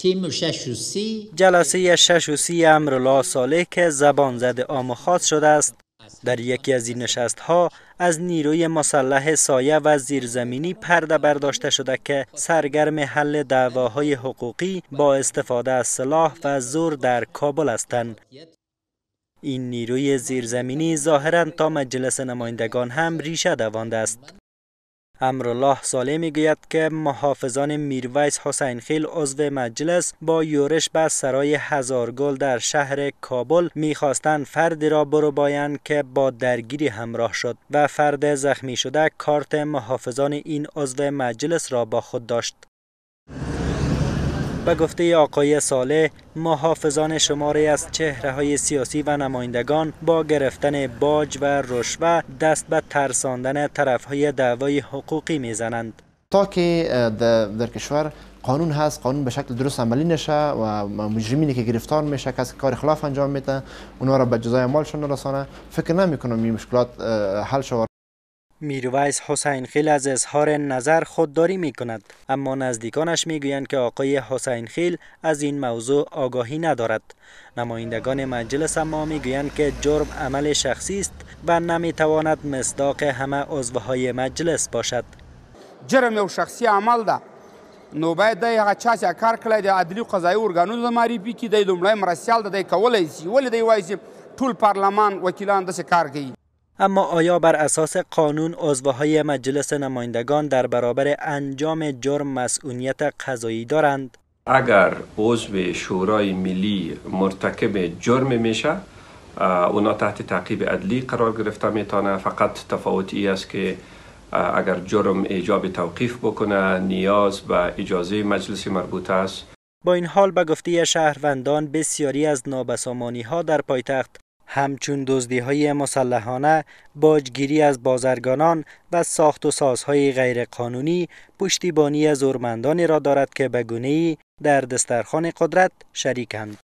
تیم شش و جلسه شش و سی صالح که زبان زده آمخاص شده است در یکی از این نشست ها از نیروی مسلح سایه و زیرزمینی پرده برداشته شده که سرگرم حل دعواهای حقوقی با استفاده از سلاح و زور در کابل هستند این نیروی زیرزمینی ظاهرا تا مجلس نمایندگان هم ریشه دوانده است امرالله ساله میگوید که محافظان میرویس حسین خیل عضو مجلس با یورش به سرای هزارگل در شهر کابل میخواستند فردی را برو بایند که با درگیری همراه شد و فرد زخمی شده کارت محافظان این عضو مجلس را با خود داشت به گفته آقای ساله محافظان شماره از چهره های سیاسی و نمایندگان با گرفتن باج و رشوه دست به ترساندن طرف های دعوای حقوقی میزنند تا که در کشور قانون هست قانون به شکل درست عملی نشه و مجرمینی که گرفتار میشه کسی کار خلاف انجام میده اونها را به جزای مالشون رسانه فکر نمیکنم این مشکلات حل شود میرویس حسین خیل از اظهار نظر خودداری می کند اما نزدیکانش می گویند که آقای حسین خیل از این موضوع آگاهی ندارد نمایندگان مجلس اما می گویند که جرم عمل شخصی است و نمی تواند مصداق همه عضوهای مجلس باشد جرم یو شخصی عمل ده نو باید دای هغه چا کار کړی د عدلي قضایي ارګانونو د معرفي کې دی لومړی مرستیال دی کولی سي ولې دی وایي ټول پارلمان وکیلان داسې کار اما آیا بر اساس قانون عضوهای مجلس نمایندگان در برابر انجام جرم مسئولیت قضایی دارند؟ اگر عضو شورای ملی مرتکب جرم میشه اونا تحت تعقیب عدلی قرار گرفته میتانه فقط تفاوت ای است که اگر جرم ایجاب توقیف بکنه نیاز به اجازه مجلس مربوطه است با این حال به گفته شهروندان بسیاری از نابسامانی ها در پایتخت همچون های مسلحانه، باجگیری از بازرگانان و ساخت و سازهای غیرقانونی پشتیبانی زورمندانی را دارد که به گونه‌ای در دسترخان قدرت شریکند.